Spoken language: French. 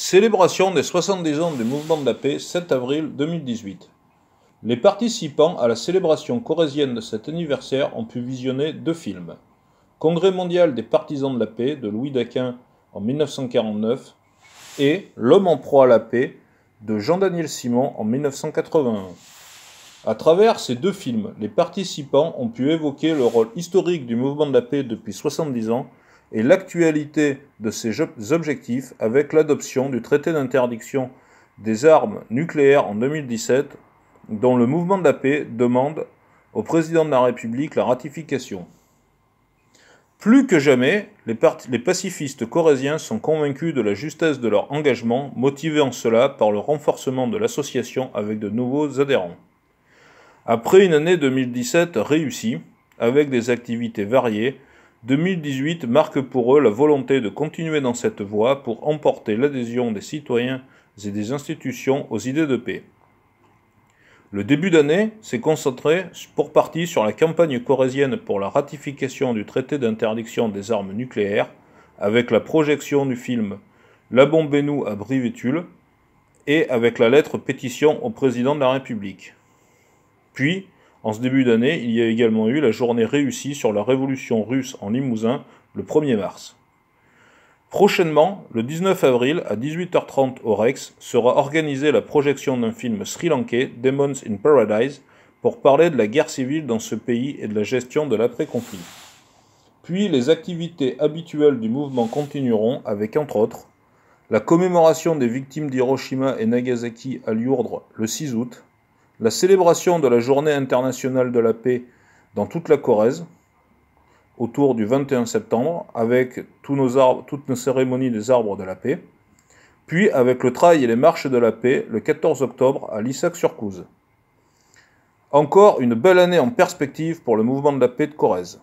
Célébration des 70 ans du mouvement de la paix, 7 avril 2018. Les participants à la célébration corésienne de cet anniversaire ont pu visionner deux films. Congrès mondial des partisans de la paix de Louis Daquin en 1949 et L'homme en proie à la paix de Jean-Daniel Simon en 1981. À travers ces deux films, les participants ont pu évoquer le rôle historique du mouvement de la paix depuis 70 ans et l'actualité de ces objectifs avec l'adoption du traité d'interdiction des armes nucléaires en 2017, dont le mouvement de la paix demande au président de la République la ratification. Plus que jamais, les, pacifistes corésiens sont convaincus de la justesse de leur engagement, motivés en cela par le renforcement de l'association avec de nouveaux adhérents. Après une année 2017 réussie, avec des activités variées, 2018 marque pour eux la volonté de continuer dans cette voie pour emporter l'adhésion des citoyens et des institutions aux idées de paix. Le début d'année s'est concentré pour partie sur la campagne corésienne pour la ratification du traité d'interdiction des armes nucléaires, avec la projection du film La bombe est nous à Brivétule et avec la lettre pétition au président de la République. Puis, en ce début d'année, il y a également eu la journée réussie sur la révolution russe en Limousin le 1er mars. Prochainement, le 19 avril à 18h30 au Rex, sera organisée la projection d'un film sri-lankais, Demons in Paradise, pour parler de la guerre civile dans ce pays et de la gestion de l'après-conflit. Puis les activités habituelles du mouvement continueront avec, entre autres, la commémoration des victimes d'Hiroshima et Nagasaki à Liourde le 6 août, la célébration de la Journée internationale de la paix dans toute la Corrèze, autour du 21 septembre, avec toutes nos cérémonies des arbres de la paix, puis avec le trail et les marches de la paix le 14 octobre à Lissac-sur-Couze. Encore une belle année en perspective pour le mouvement de la paix de Corrèze.